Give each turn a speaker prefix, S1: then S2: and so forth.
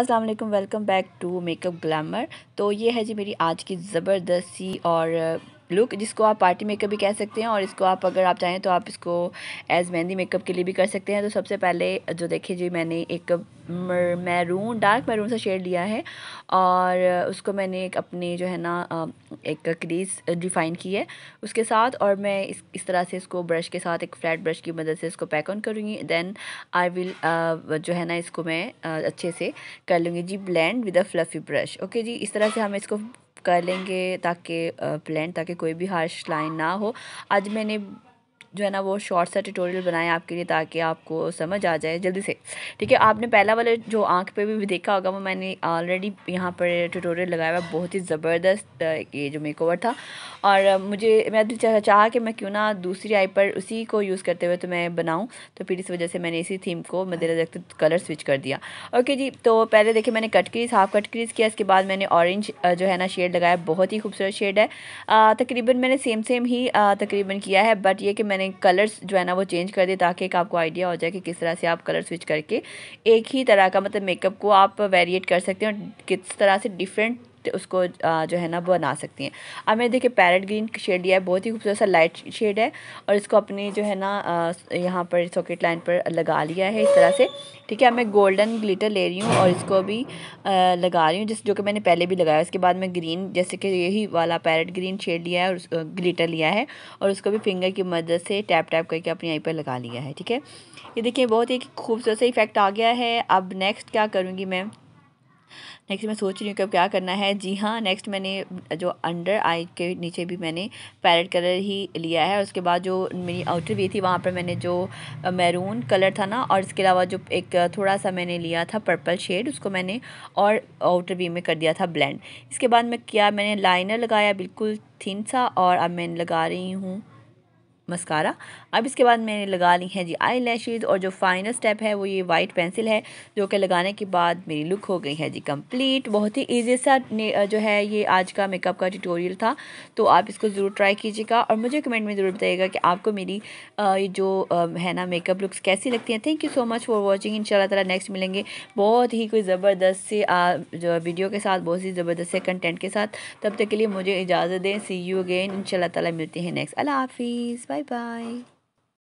S1: अस्सलाम वालेकुम welcome back to makeup glamour तो ये है जी मेरी आज की ज़बरदस्ती और लुक जिसको आप पार्टी मेकअप भी कह सकते हैं और इसको आप अगर आप चाहें तो आप इसको एज मेहंदी मेकअप के लिए भी कर सकते हैं तो सबसे पहले जो देखिए जी मैंने एक मैरून डार्क मैरून सा शेड लिया है और उसको मैंने एक अपने जो है ना एक क्रीज डिफाइन की है उसके साथ और मैं इस इस तरह से इसको ब्रश के साथ एक फ्लैट ब्रश की मदद से इसको पैक ऑन करूँगी दैन आई विल जो है ना इसको मैं अच्छे से कर लूँगी जी blend with a fluffy brush okay जी इस तरह से हम इसको कर लेंगे ताकि ब्लेंड ताकि कोई भी हार्श लाइन ना हो आज मैंने जो है ना वो शॉर्ट सा ट्यूटोरियल बनाया आपके लिए ताकि आपको समझ आ जाए जल्दी से ठीक है आपने पहला वाला जो आंख पे भी देखा होगा वो मैंने ऑलरेडी यहाँ पर ट्यूटोरियल लगाया हुआ बहुत ही ज़बरदस्त ये जो मेकओवर था और मुझे मैं चाहा कि मैं क्यों ना दूसरी आई पर उसी को यूज़ करते हुए तो मैं बनाऊँ तो फिर इस वजह से मैंने इसी थीम को मद्देनजर रखते कलर स्विच कर दिया ओके जी तो पहले देखिए मैंने cut crease half cut crease किया इसके बाद मैंने ऑरेंज जो है ना शेड लगाया बहुत ही खूबसूरत शेड है तकरीबन मैंने सेम सेम ही तकरीबन किया है बट ये कि मैंने कलर्स जो है ना वो चेंज कर दिए ताकि एक आपको आइडिया हो जाए कि किस तरह से आप कलर स्विच करके एक ही तरह का मतलब मेकअप को आप वेरिएट कर सकते हैं और किस तरह से डिफरेंट उसको जो है ना बना सकती हैं अब मैंने देखिए पैरट ग्रीन शेड लिया है बहुत ही खूबसूरत सा लाइट शेड है और इसको अपनी जो है ना यहाँ पर सॉकेट लाइन पर लगा लिया है इस तरह से ठीक है अब मैं गोल्डन ग्लिटर ले रही हूँ और इसको भी लगा रही हूँ जिस जो कि मैंने पहले भी लगाया उसके बाद मैं ग्रीन जैसे कि यही वाला पैरट ग्रीन शेड लिया है और ग्लिटर लिया है और उसको भी फिंगर की मदद से टैप टैप करके अपनी आई पर लगा लिया है ठीक है ये देखिए बहुत ही खूबसूरत सा इफेक्ट आ गया है अब नेक्स्ट क्या करूँगी मैं नेक्स्ट मैं सोच रही हूँ कि अब क्या करना है जी हाँ नेक्स्ट मैंने जो अंडर आई के नीचे भी मैंने पैरेट कलर ही लिया है उसके बाद जो मेरी आउटर वे थी वहाँ पर मैंने जो मैरून कलर था ना और इसके अलावा जो एक थोड़ा सा मैंने लिया था पर्पल शेड उसको मैंने और आउटर वे में कर दिया था ब्लेंड इसके बाद मैं क्या मैंने लाइनर लगाया बिल्कुल थिन सा और अब मैं लगा रही हूँ मस्कारा अब इसके बाद मैंने लगा ली हैं जी आई लैशेज़ और जो फाइनल स्टेप है वो ये वाइट पेंसिल है जो कि लगाने के बाद मेरी लुक हो गई है जी कंप्लीट बहुत ही ईजी सा जो है ये आज का मेकअप का ट्यूटोरियल था तो आप इसको ज़रूर ट्राई कीजिएगा और मुझे कमेंट में ज़रूर बताइएगा कि आपको मेरी ये जो है ना मेकअप लुक्स कैसी लगती हैं thank you so much for watching इन ताला नेक्स्ट मिलेंगे बहुत ही कोई ज़बरदस्त से जो वीडियो के साथ बहुत ही ज़बरदस्त से कंटेंट के साथ तब तक के लिए मुझे इजाज़त दें सी यू अगेन इन ताला मिलते हैं नेक्स्ट अल्लाह हाफिज़ Bye bye.